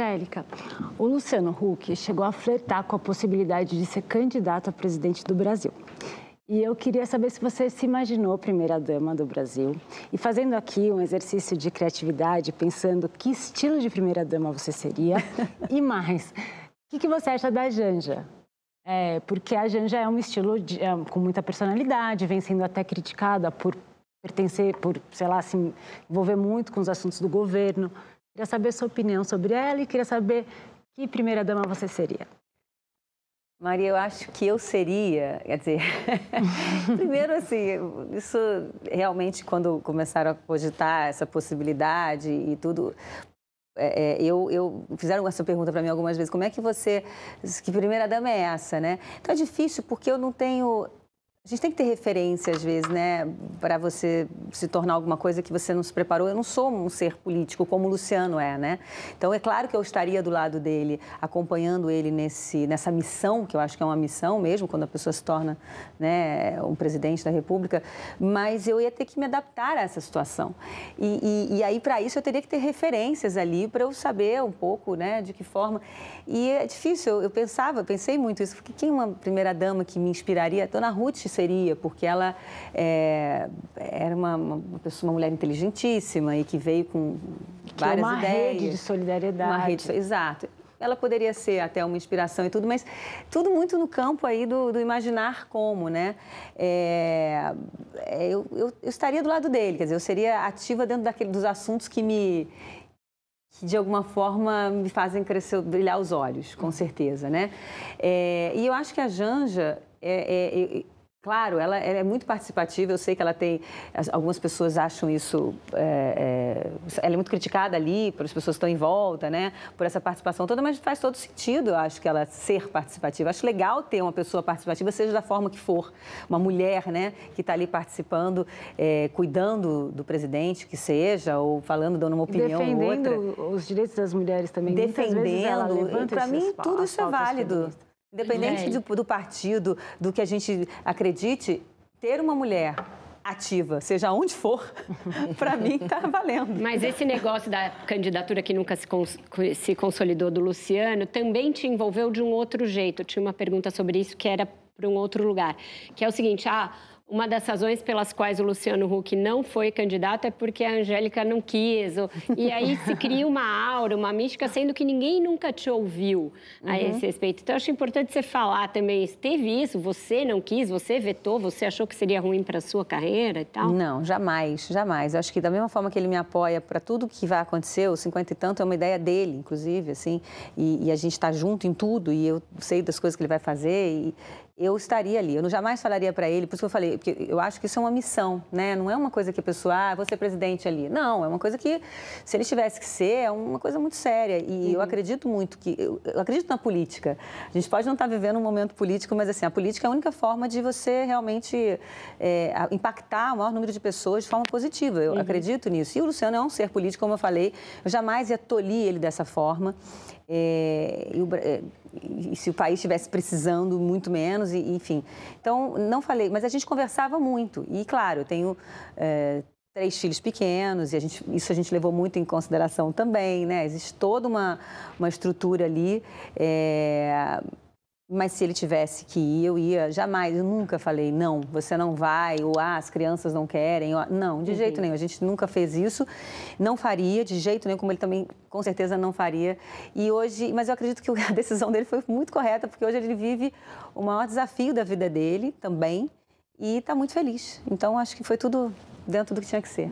Angélica, o Luciano Huck chegou a flertar com a possibilidade de ser candidato a presidente do Brasil. E eu queria saber se você se imaginou primeira-dama do Brasil. E fazendo aqui um exercício de criatividade, pensando que estilo de primeira-dama você seria. e mais, o que, que, você acha da Janja? É, porque a Janja é um estilo de, é, com muita personalidade, vem sendo até criticada por pertencer, por, sei lá, se envolver muito com os assuntos do governo. Queria saber sua opinião sobre ela e queria saber que primeira-dama você seria. Maria, eu acho que eu seria, quer dizer, primeiro assim, isso realmente quando começaram a cogitar essa possibilidade e tudo, é, é eu, eu, fizeram essa pergunta para mim algumas vezes, como é que você, que primeira dama é essa, né? Então é difícil porque eu não tenho a gente tem que ter referência, às vezes, né? Para você se tornar alguma coisa que você não se preparou. Eu não sou um ser político, como o Luciano é, né? Então, é claro que eu estaria do lado dele, acompanhando ele nesse, nessa missão, que eu acho que é uma missão mesmo, quando a pessoa se torna né, um presidente da República, mas eu ia ter que me adaptar a essa situação. E, e, e aí, para isso, eu teria que ter referências ali para eu saber um pouco, né, de que forma. E é difícil, eu, eu pensava, pensei muito isso, porque quem é uma primeira-dama que me inspiraria? Dona Ruth seria, porque ela é, era uma, uma, pessoa, uma mulher inteligentíssima e que veio com que várias uma ideias. Uma rede de solidariedade. Uma rede, exato. Ela poderia ser até uma inspiração e tudo, mas tudo muito no campo aí do, do imaginar como, né? É, é, eu, eu, eu estaria do lado dele, quer dizer, eu seria ativa dentro daquele, dos assuntos que me, que de alguma forma me fazem crescer, brilhar os olhos, com certeza, né? É, e eu acho que a Janja, é, é, é Claro, ela, ela, é muito participativa. Eu sei que ela tem. Algumas pessoas acham isso. É, é, ela é muito criticada ali, pelas pessoas que estão em volta, né? Por essa participação toda, mas faz todo sentido, eu acho, que ela ser participativa. Acho legal ter uma pessoa participativa, seja da forma que for. Uma mulher, né? Que está ali participando, é, cuidando do presidente, que seja, ou falando, dando uma opinião Defendendo outra. os direitos das mulheres também. Defendendo. Para mim, tudo isso é válido. Independente é. do, do partido, do que a gente acredite, ter uma mulher ativa, seja onde for, para mim tá valendo. Mas esse negócio da candidatura que nunca se, cons se consolidou do Luciano também te envolveu de um outro jeito. Eu tinha uma pergunta sobre isso que era para um outro lugar, que é o seguinte, ah, uma das razões pelas quais o Luciano Huck não foi candidato é porque a Angélica não quis. E aí se cria uma aura, uma mística, sendo que ninguém nunca te ouviu a uhum. esse respeito. Então, eu acho importante você falar também, teve isso, você não quis, você vetou, você achou que seria ruim para a sua carreira e tal? Não, jamais, jamais. Eu acho que da mesma forma que ele me apoia para tudo que vai acontecer, o 50 e tanto é uma ideia dele, inclusive, assim, e, e a gente está junto em tudo, e eu sei das coisas que ele vai fazer, e, eu estaria ali. Eu não jamais falaria para ele, por isso que eu falei, porque eu acho que isso é uma missão, né? Não é uma coisa que a pessoa, ah, vou ser presidente ali. Não, é uma coisa que, se ele tivesse que ser, é uma coisa muito séria. E uhum. eu acredito muito que. Eu, acredito na política. A gente pode não estar tá vivendo um momento político, mas assim, a política é a única forma de você realmente é, impactar o maior número de pessoas de forma positiva. Eu uhum. acredito nisso. E o Luciano é um ser político, como eu falei, eu jamais ia tolir ele dessa forma. É, e, o, é, e, se o país estivesse precisando muito menos, e, enfim. Então, não falei, mas a gente conversava muito. E, claro, eu tenho é, três filhos pequenos, e a gente, isso a gente levou muito em consideração também, né? Existe toda uma, uma estrutura ali é, mas se ele tivesse que ir, eu ia. Jamais, eu nunca falei, não, você não vai, ou ah, as crianças não querem. Ou, não, de uhum. jeito nenhum. A gente nunca fez isso. Não faria, de jeito nenhum, como ele também com certeza não faria. E hoje, mas eu acredito que a decisão dele foi muito correta, porque hoje ele vive o maior desafio da vida dele também. E está muito feliz. Então, acho que foi tudo dentro do que tinha que ser.